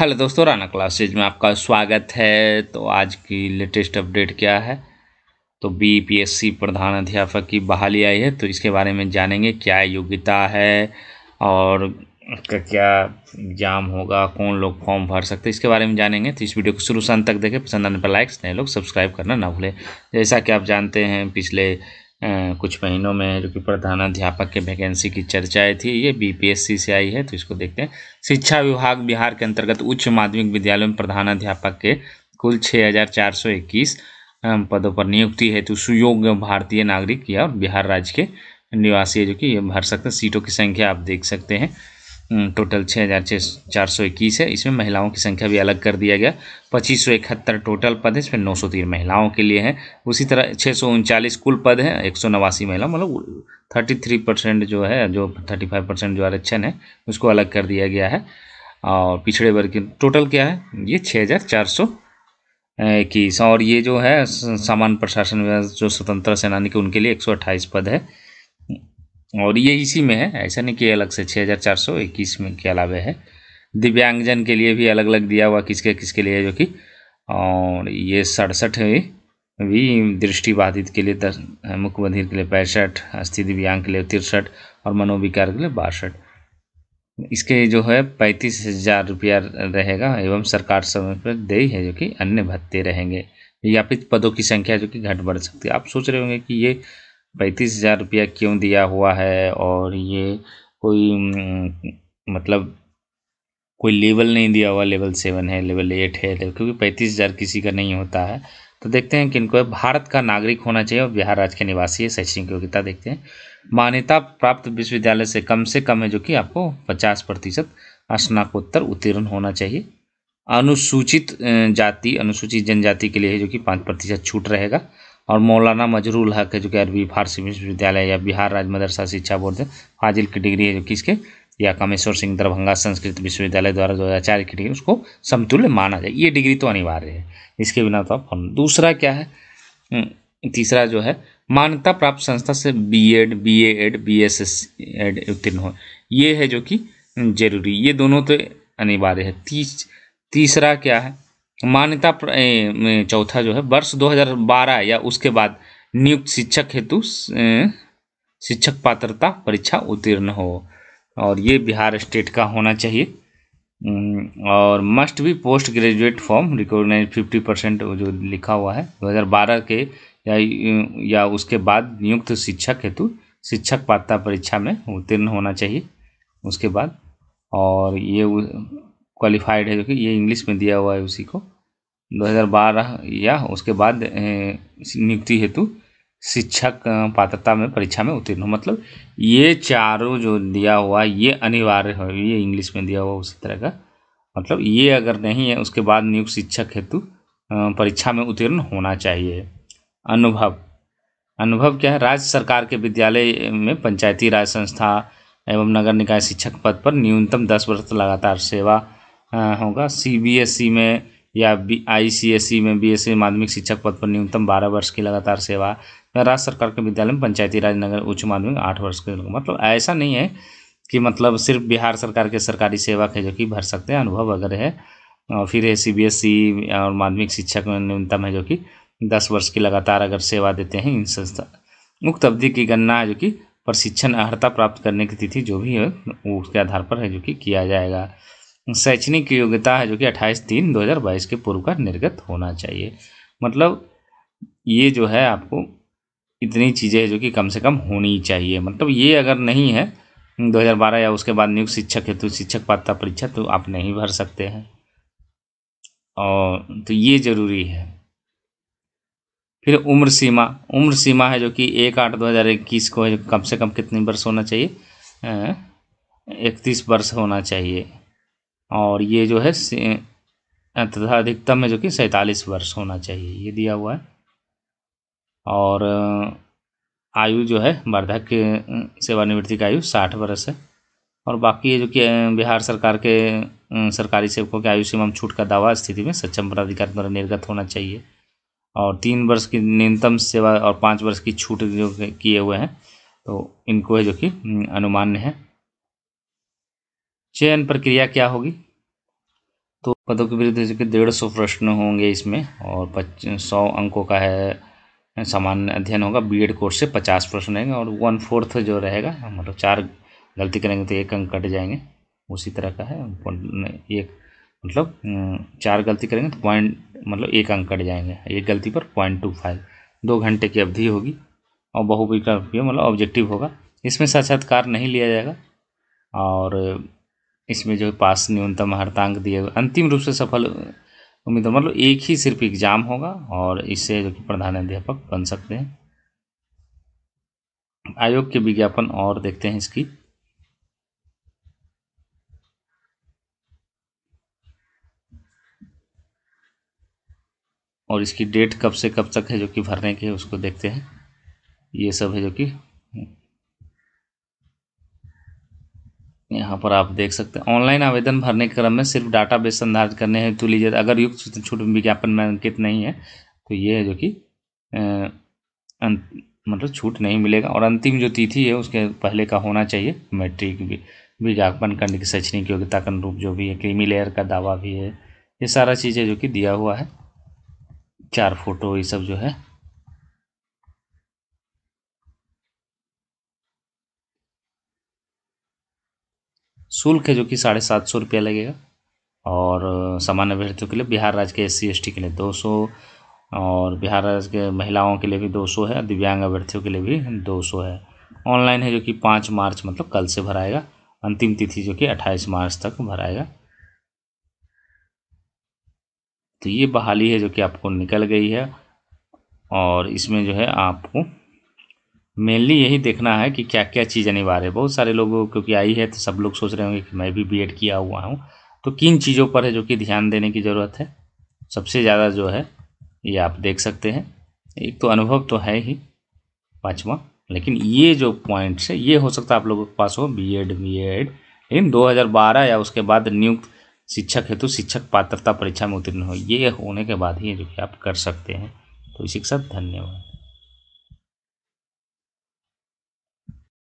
hello दोस्तों Rana classes में आपका स्वागत है तो आज की लेटेस्ट अपडेट क्या है तो बीपीएससी प्रधान अध्यापक की बहाली आई है तो इसके बारे में जानेंगे क्या योग्यता है और क्या एग्ज़ाम होगा कौन लोग फॉर्म भर सकते हैं इसके बारे में जानेंगे तो इस वीडियो को शुरू से अंत तक देखें पसंद आने पर लाइक्स नए लोग सब्सक्राइब करना ना भूलें जैसा कि आप जानते हैं पिछले कुछ महीनों में जो कि प्रधानाध्यापक के वैकेंसी की चर्चाएं थी ये बीपीएससी से आई है तो इसको देखते हैं शिक्षा विभाग बिहार के अंतर्गत उच्च माध्यमिक विद्यालयों में प्रधानाध्यापक के कुल छः हज़ार चार सौ इक्कीस पदों पर नियुक्ति है तो सुयोग्य भारतीय नागरिक या बिहार राज्य के निवासी जो कि भर सकते हैं सीटों की संख्या आप देख सकते हैं टोटल हम्म, छः हज़ार छः चार सौ इक्कीस है इसमें महिलाओं की संख्या भी अलग कर दिया गया पच्चीस सौ इकहत्तर टोटल पद है इसमें नौ सौ तीन महिलाओं के लिए हैं उसी तरह छः सौ उनचालीस कुल पद हैं एक सौ नवासी महिला मतलब थर्टी थ्री परसेंट जो है जो थर्टी फाइव परसेंट जो आरक्षण है उसको अलग कर दिया गया है और पिछड़े वर्ग के टोटल क्या है ये छः हज़ार चार सौ इक्कीस और ये जो है सामान्य प्रशासन जो स्वतंत्रता सेनानी के उनके लिए एक सौ अट्ठाईस पद है और ये इसी में है ऐसा नहीं कि अलग से छः हज़ार चार सौ इक्कीस में के अलावा है दिव्यांगजन के लिए भी अलग अलग दिया हुआ किसके किसके लिए जो कि और ये सड़सठ भी दृष्टिबाधित के लिए दस मुख्य बधिर के लिए पैंसठ अस्थि दिव्यांग के लिए तिरसठ और मनोविकार के लिए बासठ इसके जो है पैंतीस हजार रुपया रहेगा एवं सरकार समय पर दे है जो कि अन्य भत्ते रहेंगे व्यापित पदों की संख्या जो कि घट बढ़ सकती है आप सोच रहे होंगे कि ये पैंतीस हज़ार रुपया क्यों दिया हुआ है और ये कोई हम्म, मतलब कोई लेवल नहीं दिया हुआ लेवल सेवन है लेवल एट है क्योंकि पैंतीस हज़ार किसी का नहीं होता है तो देखते हैं कि इनको भारत का नागरिक होना चाहिए और बिहार राज्य के निवासी है शैक्षणिक योग्यता देखते हैं मान्यता प्राप्त विश्वविद्यालय से कम से कम है जो कि आपको पचास प्रतिशत स्नाकोत्तर उत्तीर्ण होना चाहिए अनुसूचित जाति अनुसूचित जनजाति के लिए है जो कि पाँच प्रतिशत छूट रहेगा और मौलाना मजरूल हक है जो कि अरबी फारसी विश्वविद्यालय या बिहार राज्य मदरसा शिक्षा बोर्ड से फाजिल की डिग्री है जो कि इसके या कामेश्वर सिंह दरभंगा संस्कृत विश्वविद्यालय द्वारा दो हज़ार चार की डिग्री उसको समतुल्य माना जाए ये डिग्री तो अनिवार्य है इसके बिना तो आप दूसरा क्या है हम्म, तीसरा जो है मान्यता प्राप्त संस्था से B Ed B Ed B S S Ed उत्तीर्ण हो ये है जो कि जरूरी ये दोनों तो अनिवार्य है तीस तीसरा क्या है मान्यता चौथा जो है वर्ष 2012 या उसके बाद नियुक्त शिक्षक हेतु शिक्षक पात्रता परीक्षा उत्तीर्ण हो और ये बिहार स्टेट का होना चाहिए और मस्ट भी post graduate form recognise fifty percent जो लिखा हुआ है 2012 के या या उसके बाद नियुक्त शिक्षक हेतु शिक्षक पात्रता परीक्षा में उत्तीर्ण होना चाहिए उसके बाद और ये क्वालिफाइड है जो कि ये इंग्लिश में दिया हुआ है उसी को दो हज़ार बारह या उसके बाद नियुक्ति हेतु शिक्षक पात्रता में परीक्षा में उत्तीर्ण हो मतलब ये चारों जो दिया हुआ ये अनिवार्य हो ये इंग्लिश में दिया हुआ उसी तरह का मतलब ये अगर नहीं है उसके बाद नियुक्त शिक्षक हेतु परीक्षा में उत्तीर्ण होना चाहिए अनुभव अनुभव क्या है राज्य सरकार के विद्यालय में पंचायती राज संस्था एवं नगर निकाय शिक्षक पद पर न्यूनतम दस वर्ष लगातार सेवा होगा सी में या B I C S E में बी एस सी माध्यमिक शिक्षक पद पर न्यूनतम बारह वर्ष की लगातार सेवा राज्य सरकार के विद्यालय में पंचायती राज नगर उच्च माध्यमिक आठ वर्ष के मतलब ऐसा नहीं है कि मतलब सिर्फ बिहार सरकार के सरकारी सेवक है जो कि भर सकते हैं अनुभव वगैरह है और फिर है सी बी एस ई और माध्यमिक शिक्षक में न्यूनतम है जो कि दस वर्ष की लगातार अगर सेवा देते हैं इन संस्था मुक्त अवधि की गणना है जो कि प्रशिक्षण अर्हता प्राप्त करने की तिथि जो भी है उसके आधार पर है जो कि किया जाएगा शैक्षणिक योग्यता है जो कि अट्ठाईस तीन दो हज़ार बाईस के पूर्व का निर्गत होना चाहिए मतलब ये जो है आपको इतनी चीज़ें हैं जो कि कम से कम होनी चाहिए मतलब ये अगर नहीं है 2012 या उसके बाद नियुक्त शिक्षक हेतु शिक्षक पात्रता परीक्षा तो आप नहीं भर सकते हैं और तो ये ज़रूरी है फिर उम्र सीमा उम्र सीमा है जो कि एक आठ दो हज़ार इक्कीस को है कम से कम कितने वर्ष होना चाहिए अं, इकतीस वर्ष होना चाहिए और ये जो है तथा अधिकतम में जो कि सैंतालीस वर्ष होना चाहिए ये दिया हुआ है और आयु जो है वर्धक सेवानिवृत्ति का आयु साठ वर्ष है और बाकी ये जो कि बिहार सरकार के सरकारी सेवकों के आयु सीमा में छूट का दावा स्थिति में सक्षम प्राधिकार द्वारा निर्गत होना चाहिए और तीन वर्ष की न्यूनतम सेवा और पाँच वर्ष की छूट जो किए हुए हैं तो इनको है जो कि अनुमान्य है चयन प्रक्रिया क्या होगी तो पदों के विरुद्ध कि डेढ़ सौ प्रश्न होंगे इसमें और पच सौ अंकों का है सामान्य अध्ययन होगा बीएड कोर्स से पचास प्रश्न रहेंगे और वन फोर्थ जो रहेगा मतलब चार गलती करेंगे तो एक अंक कट जाएंगे उसी तरह का है एक मतलब हम्म, चार गलती करेंगे तो पॉइंट मतलब एक अंक कट जाएंगे एक गलती पर पॉइंट टू फाइव दो घंटे की अवधि होगी और बहुविकल्पीय मतलब ऑब्जेक्टिव होगा इसमें साक्षात्कार नहीं लिया जाएगा और इसमें जो पास न्यूनतम हर्तांक दिए हुए अंतिम रूप से सफल उम्मीदवार मतलब एक ही सिर्फ एग्जाम होगा और इससे जो कि प्रधानाध्यापक बन सकते हैं आयोग के विज्ञापन और देखते हैं इसकी और इसकी डेट कब से कब तक है जो कि भरने की उसको देखते हैं ये सब है जो कि यहाँ पर आप देख सकते हैं ऑनलाइन आवेदन भरने के क्रम में सिर्फ डाटा बेस संधारित करने हेतु तो लीजिए अगर युक्त छूट विज्ञापन में अंकित नहीं है तो ये है जो कि अं, मतलब छूट नहीं मिलेगा और अंतिम जो तिथि है उसके पहले का होना चाहिए मैट्रिक भी विज्ञापन करने की शैक्षणिक योग्यता के अनुरूप जो भी है क्रीमी लेयर का दावा भी है ये सारा चीज़ें जो कि दिया हुआ है चार फोटो ये सब जो है शुल्क है जो कि साढ़े सात सौ रुपया लगेगा और सामान्य अभ्यर्थियों के लिए बिहार राज्य के एस सी के लिए दो सौ और बिहार राज्य के महिलाओं के लिए भी दो सौ है दिव्यांग अभ्यर्थियों के लिए भी दो सौ है ऑनलाइन है जो कि पाँच मार्च मतलब कल से भराएगा अंतिम तिथि जो कि अट्ठाईस मार्च तक भराएगा तो ये बहाली है जो कि आपको निकल गई है और इसमें जो है आपको मेनली यही देखना है कि क्या क्या चीज़ अनिवार्य है बहुत सारे लोगों क्योंकि आई है तो सब लोग सोच रहे होंगे कि मैं भी बीएड किया हुआ हूँ तो किन चीज़ों पर है जो कि ध्यान देने की ज़रूरत है सबसे ज़्यादा जो है ये आप देख सकते हैं एक तो अनुभव तो है ही पाँचवा लेकिन ये जो पॉइंट्स है ये हो सकता है आप लोगों के पास हो बी एड बी एड लेकिन 2012 या उसके बाद नियुक्त शिक्षक हेतु तो शिक्षक पात्रता परीक्षा में उत्तीर्ण हो ये होने के बाद ही जो कि आप कर सकते हैं तो इसी के साथ धन्यवाद